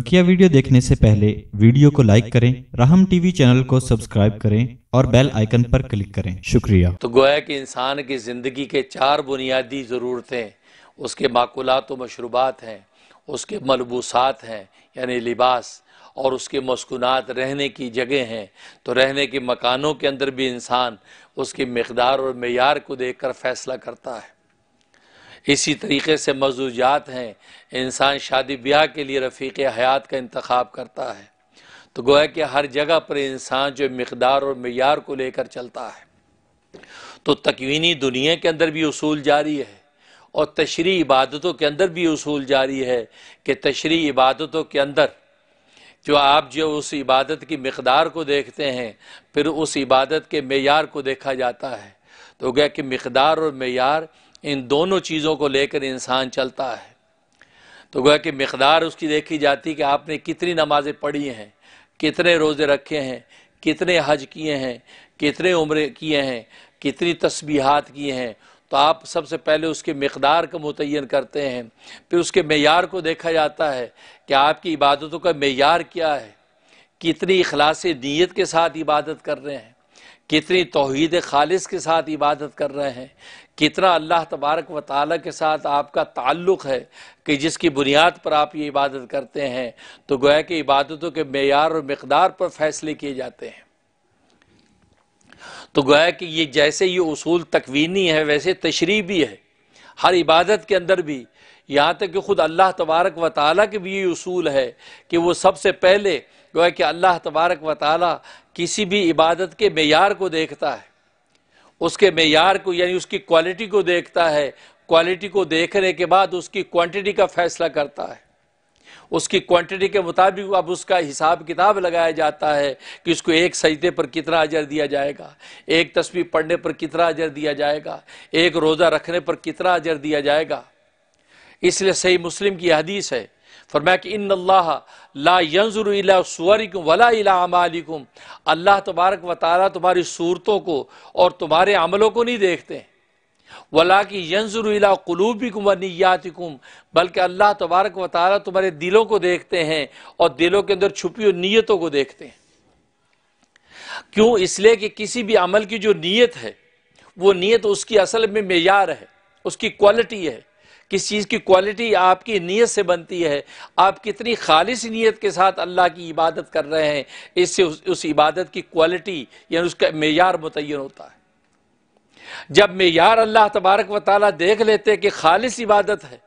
बकिया वीडियो देखने से पहले वीडियो को लाइक करें राहम टीवी चैनल को सब्सक्राइब करें और बेल आइकन पर क्लिक करें शुक्रिया तो गोया कि इंसान की ज़िंदगी के चार बुनियादी ज़रूरतें उसके माकूलत व मशरूबात हैं उसके मलबूसात हैं यानी लिबास और उसके मस्कुनात रहने की जगह हैं तो रहने के मकानों के अंदर भी इंसान उसकी मकदार और मैार को देख कर फैसला करता है इसी तरीके से मौजूद हैं इंसान शादी ब्याह के लिए रफ़ीक हयात का इंतखब करता है तो गोया कि हर जगह पर इंसान जो मकदार और मैार को लेकर चलता है तो तकवीनी दुनिया के अंदर भी असूल जारी है और तशरी इबादतों के अंदर भी असूल जारी है कि तशरी इबादतों के अंदर जो आप जो उस इबादत की मकदार को देखते हैं फिर उस इबादत के मैार को देखा जाता है तो गया कि मकदार और मैार इन दोनों चीज़ों को लेकर इंसान चलता है तो गोया कि मकदार उसकी देखी जाती है कि आपने कितनी नमाज़ें पढ़ी हैं कितने रोज़े रखे हैं कितने हज किए हैं कितने उम्र किए हैं कितनी तस्बीहात किए हैं तो आप सबसे पहले उसके मकदार का मुतन करते हैं फिर उसके मैार को देखा जाता है कि आपकी इबादतों का मैार क्या है कितनी अखलास नीयत के साथ इबादत कर रहे हैं कितनी तोहद खालिस के साथ इबादत कर रहे हैं कितना अल्लाह तबारक व ताली के साथ आपका ताल्लुक़ है कि जिसकी बुनियाद पर आप ये इबादत करते हैं तो गोया कि इबादतों के मैार और मकदार पर फ़ैसले किए जाते हैं तो गोया कि ये जैसे ये असूल तकवीनी है वैसे तशरी भी है हर इबादत के अंदर भी यहाँ तक कि खुद अल्लाह तबारक व ताली के भी ये असूल है कि वो सबसे पहले जो है कि अल्लाह तबारक व ताली किसी भी इबादत के मैार को देखता है उसके मैार को यानी उसकी क्वालिटी को देखता है क्वालिटी को देखने के बाद उसकी क्वांटिटी का फैसला करता है उसकी क्वांटिटी के मुताबिक अब उसका हिसाब किताब लगाया जाता है कि इसको एक सजदे पर कितना अजर दिया जाएगा एक तस्वीर पढ़ने पर कितना अजर दिया जाएगा एक रोज़ा रखने पर कितना अजर दिया जाएगा इसलिए सही मुस्लिम की हदीस है फरमाया कि इन अल्लाह ला यंजुर इला सुअरिकुम वला इला अल्लाह तबारक व तारा तुम्हारी सूरतों को और तुम्हारे अमलों को नहीं देखते वला की यंजुरला कलूबिकुम व बल्कि अल्लाह तबारक व तुम्हारे दिलों को देखते हैं और दिलों के अंदर छुपी हुई नीयतों को देखते हैं क्यों इसलिए कि किसी भी अमल की जो नीयत है वो नीयत उसकी असल में मैार है उसकी क्वालिटी है किस चीज़ की क्वालिटी आपकी नीयत से बनती है आप कितनी खालिश नीयत के साथ अल्लाह की इबादत कर रहे हैं इससे उस, उस इबादत की क्वालिटी यानी उसका मैार मुतन होता है जब मैार अल्लाह तबारक व ताली देख लेते कि खालिश इबादत है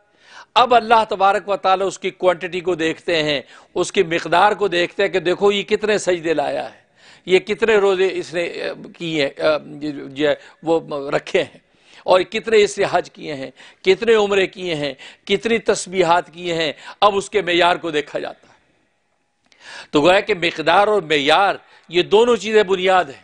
अब अल्लाह तबारक व ताली उसकी क्वांटिटी को देखते हैं उसकी मकदार को देखते हैं कि देखो ये कितने सजदे लाया है ये कितने रोज़े इसने किए हैं वो रखे हैं और कितने इसने हज किए हैं कितने उम्रे किए हैं कितनी तस्बीहात किए हैं अब उसके मैार को देखा जाता है तो गोया कि मकदार और मैार ये दोनों चीज़ें बुनियाद हैं